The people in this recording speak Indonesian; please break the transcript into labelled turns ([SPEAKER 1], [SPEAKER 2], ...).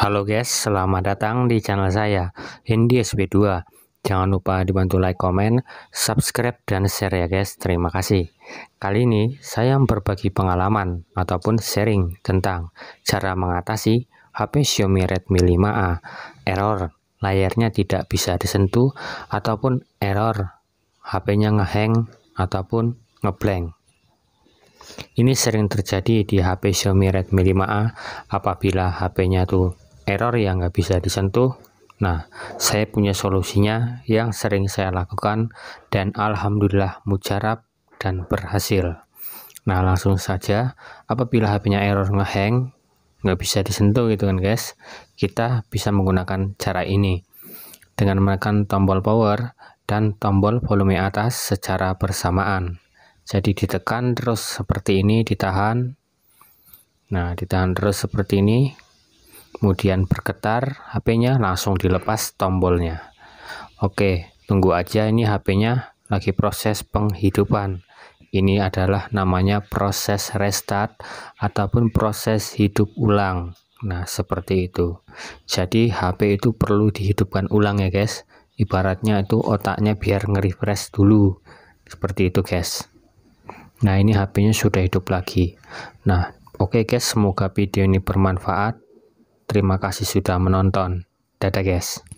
[SPEAKER 1] Halo guys, selamat datang di channel saya, Hindi SB2. Jangan lupa dibantu like, komen, subscribe, dan share ya guys. Terima kasih. Kali ini saya berbagi pengalaman ataupun sharing tentang cara mengatasi HP Xiaomi Redmi 5A error layarnya tidak bisa disentuh ataupun error HP-nya ngehang ataupun ngeblank. Ini sering terjadi di HP Xiaomi Redmi 5A apabila HP-nya tuh error yang nggak bisa disentuh Nah, saya punya solusinya yang sering saya lakukan dan alhamdulillah mujarab dan berhasil. Nah, langsung saja apabila HP-nya error ngehang, nggak bisa disentuh gitu kan guys, kita bisa menggunakan cara ini. Dengan menekan tombol power dan tombol volume atas secara bersamaan. Jadi ditekan terus seperti ini, ditahan. Nah, ditahan terus seperti ini, kemudian bergetar HP-nya langsung dilepas tombolnya oke tunggu aja ini HP-nya lagi proses penghidupan ini adalah namanya proses restart ataupun proses hidup ulang nah seperti itu jadi HP itu perlu dihidupkan ulang ya guys ibaratnya itu otaknya biar nge-refresh dulu seperti itu guys nah ini HP-nya sudah hidup lagi nah oke okay guys semoga video ini bermanfaat Terima kasih sudah menonton. Dadah guys.